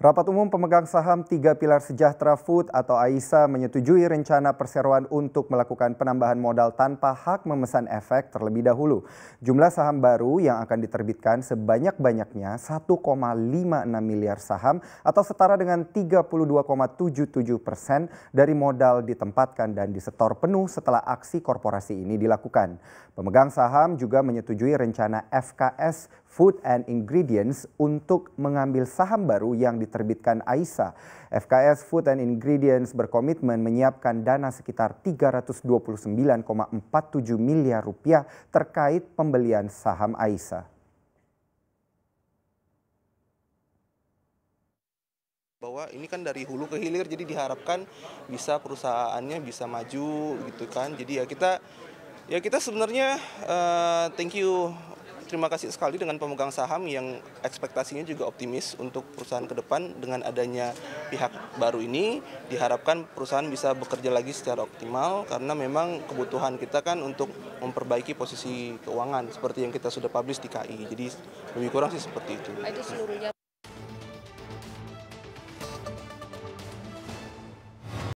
Rapat umum pemegang saham Tiga Pilar Sejahtera Food atau AISA menyetujui rencana perseroan untuk melakukan penambahan modal tanpa hak memesan efek terlebih dahulu. Jumlah saham baru yang akan diterbitkan sebanyak-banyaknya 1,56 miliar saham atau setara dengan 32,77 persen dari modal ditempatkan dan disetor penuh setelah aksi korporasi ini dilakukan. Pemegang saham juga menyetujui rencana FKS Food and Ingredients untuk mengambil saham baru yang diterbitkan AISA, FKS Food and Ingredients berkomitmen menyiapkan dana sekitar 329,47 miliar rupiah terkait pembelian saham AISA. bahwa ini kan dari hulu ke hilir jadi diharapkan bisa perusahaannya bisa maju gitu kan jadi ya kita ya kita sebenarnya uh, thank you berterima kasih sekali dengan pemegang saham yang ekspektasinya juga optimis untuk perusahaan ke depan dengan adanya pihak baru ini diharapkan perusahaan bisa bekerja lagi secara optimal karena memang kebutuhan kita kan untuk memperbaiki posisi keuangan seperti yang kita sudah publish di KI. Jadi lebih kurang sih seperti itu. Itu seluruhnya